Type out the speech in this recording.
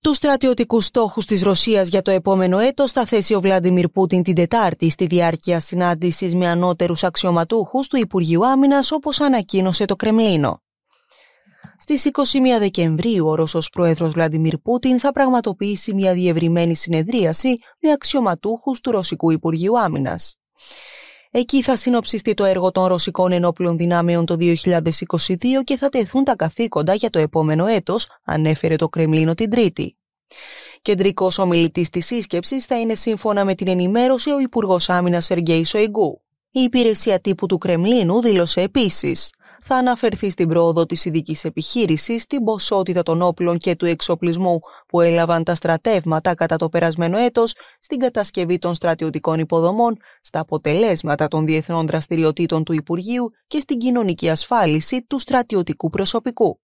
Τους στρατιωτικούς στόχους της Ρωσίας για το επόμενο έτος θα θέσει ο Βλάντιμιρ Πούτιν την Τετάρτη στη διάρκεια συνάντησης με ανώτερους αξιωματούχους του Υπουργείου Άμυνας, όπως ανακοίνωσε το Κρεμλίνο. Στις 21 Δεκεμβρίου, ο Ρώσος πρόεδρος Βλαντιμίρ Πούτιν θα πραγματοποιήσει μια διευρυμένη συνεδρίαση με αξιωματούχους του Ρωσικού Υπουργείου Άμυνας. Εκεί θα συνοψιστεί το έργο των Ρωσικών Ενόπλων Δυνάμεων το 2022 και θα τεθούν τα καθήκοντα για το επόμενο έτος, ανέφερε το Κρεμλίνο την Τρίτη. Κεντρικός ομιλητής της σύσκεψης θα είναι σύμφωνα με την ενημέρωση ο Υπουργός Άμυνας Σεργέη Σοϊγκού. Η υπηρεσία τύπου του Κρεμλίνου δήλωσε επίσης θα αναφερθεί στην πρόοδο της ειδικής επιχείρησης, στην ποσότητα των όπλων και του εξοπλισμού που έλαβαν τα στρατεύματα κατά το περασμένο έτος, στην κατασκευή των στρατιωτικών υποδομών, στα αποτελέσματα των διεθνών δραστηριοτήτων του Υπουργείου και στην κοινωνική ασφάλιση του στρατιωτικού προσωπικού.